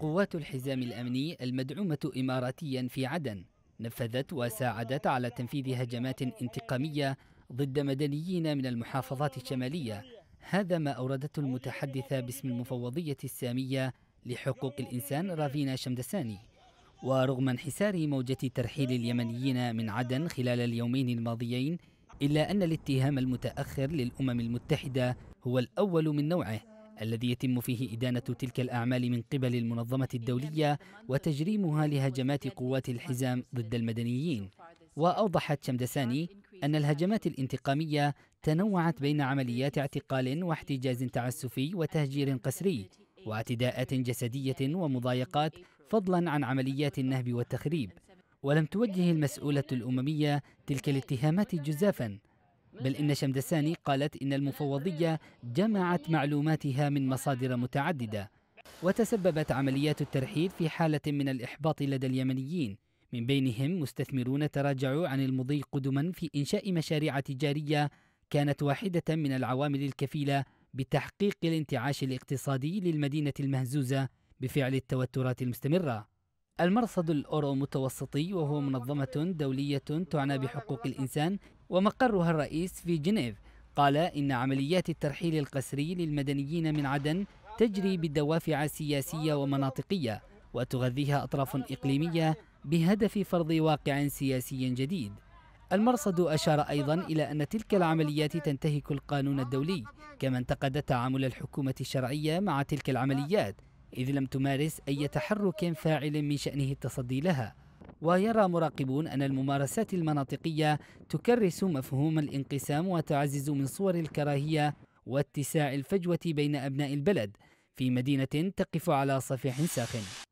قوات الحزام الأمني المدعومة إماراتيا في عدن نفذت وساعدت على تنفيذ هجمات انتقامية ضد مدنيين من المحافظات الشمالية هذا ما أوردته المتحدثة باسم المفوضية السامية لحقوق الإنسان رافينا شمدساني ورغم انحسار موجة ترحيل اليمنيين من عدن خلال اليومين الماضيين إلا أن الاتهام المتأخر للأمم المتحدة هو الأول من نوعه الذي يتم فيه إدانة تلك الأعمال من قبل المنظمة الدولية وتجريمها لهجمات قوات الحزام ضد المدنيين وأوضحت شمدساني أن الهجمات الانتقامية تنوعت بين عمليات اعتقال واحتجاز تعسفي وتهجير قسري واعتداءات جسدية ومضايقات فضلا عن عمليات النهب والتخريب ولم توجه المسؤولة الأممية تلك الاتهامات جزافا بل إن شمدساني قالت إن المفوضية جمعت معلوماتها من مصادر متعددة وتسببت عمليات الترحيل في حالة من الإحباط لدى اليمنيين من بينهم مستثمرون تراجعوا عن المضي قدما في إنشاء مشاريع تجارية كانت واحدة من العوامل الكفيلة بتحقيق الانتعاش الاقتصادي للمدينة المهزوزة بفعل التوترات المستمرة المرصد الأورو متوسطي وهو منظمة دولية تعنى بحقوق الإنسان ومقرها الرئيس في جنيف قال إن عمليات الترحيل القسري للمدنيين من عدن تجري بدوافع سياسية ومناطقية وتغذيها أطراف إقليمية بهدف فرض واقع سياسي جديد المرصد أشار أيضا إلى أن تلك العمليات تنتهك القانون الدولي كما انتقد تعامل الحكومة الشرعية مع تلك العمليات إذ لم تمارس أي تحرك فاعل من شأنه التصدي لها ويرى مراقبون أن الممارسات المناطقية تكرس مفهوم الانقسام وتعزز من صور الكراهية واتساع الفجوة بين أبناء البلد في مدينة تقف على صفيح ساخن